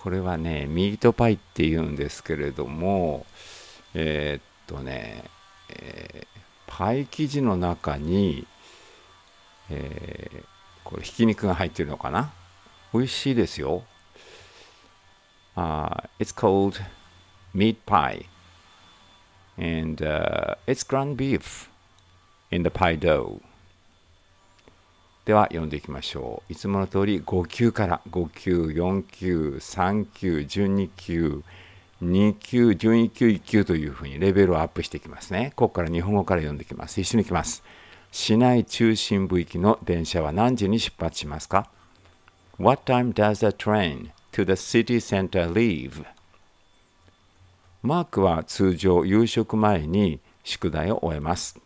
これはねミートパイっていうんですけれどもえー、っとね、えー、パイ生地の中に、えー、これひき肉が入ってるのかな美味しいですよ。Uh, it's called meat pie and uh, it's ground beef in the pie dough. では読んでいきましょういつもの通り5級から5級4級3級12級2級11級1級というふうにレベルをアップしていきますねここから日本語から読んでいきます一緒にいきます市内中心部行きの電車は何時に出発しますか What time does the train to the city center leave? マークは通常夕食前に宿題を終えます。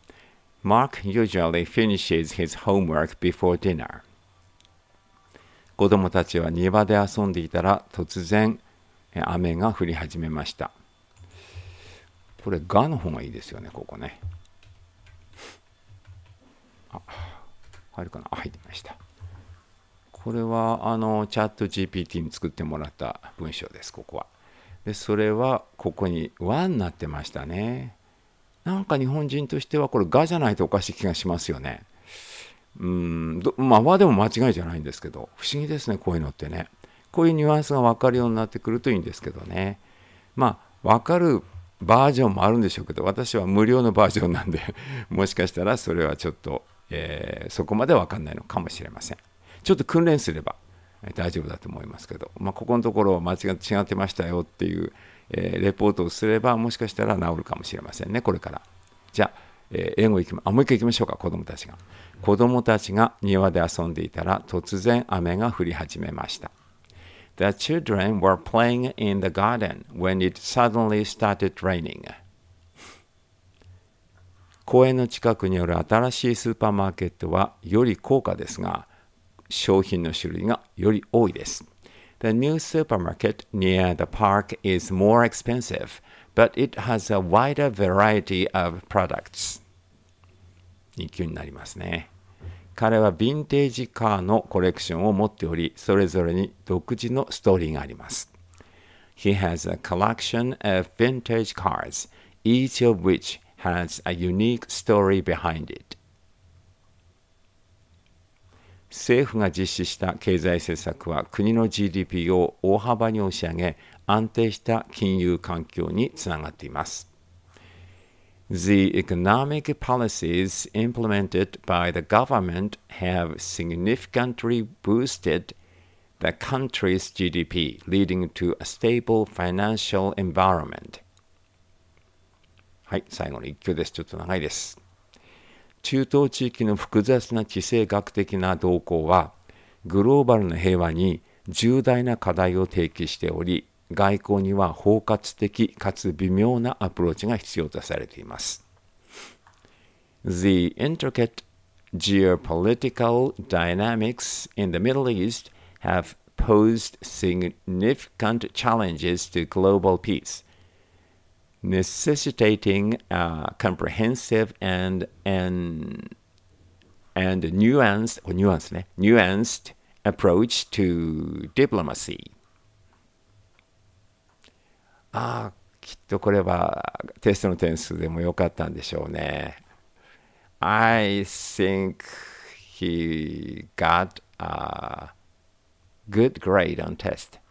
Mark usually finishes his homework before dinner. 子供たちは庭で遊んでいたら突然雨が降り始めました。これ、がの方がいいですよね、ここね。あ、入るかなあ、入ってました。これは、あの、チャット GPT に作ってもらった文章です、ここは。で、それは、ここに和になってましたね。なんか日本人としてはこれ「が」じゃないとおかしい気がしますよね。うんまあ「和」でも間違いじゃないんですけど不思議ですねこういうのってね。こういうニュアンスが分かるようになってくるといいんですけどね。まあ分かるバージョンもあるんでしょうけど私は無料のバージョンなんで もしかしたらそれはちょっと、えー、そこまで分かんないのかもしれません。ちょっと訓練すれば大丈夫だと思いますけど、まあ、ここのところは間違ってましたよっていうえレポートをすれば、もしかしたら治るかもしれませんね、これから。じゃあ、え英語行き、ま、あ、もう一回行きましょうか、子供たちが。子供たちが庭で遊んでいたら、突然雨が降り始めました。The children were playing in the garden when it suddenly started raining. 公園の近くにある新しいスーパーマーケットはより高価ですが、商品の種類がより多いです。The new supermarket near the park is more expensive, but it has a wider variety of products. 2級になりますね。彼はヴィンテージカーのコレクションを持っており、それぞれに独自のストーリーがあります。He has a collection of vintage cars, each of which has a unique story behind it. 政府が実施した経済政策は国の GDP を大幅に押し上げ安定した金融環境につながっています。The economic policies implemented by the government have significantly boosted the country's GDP, leading to a stable financial environment. はい、最後の一挙です。ちょっと長いです。中東地域の複雑な地政学的な動向はグローバルの平和に重大な課題を提起しており外交には包括的かつ微妙なアプローチが必要とされています。The intricate geopolitical dynamics in the Middle East have posed significant challenges to global peace, necessitating a uh, comprehensive and and and nuanced or nuanced, né? Eh, nuanced approach to diplomacy. ああ、きっとこれはテストの点数でも良かったんでしょうね。I ah, think he got a good grade on test.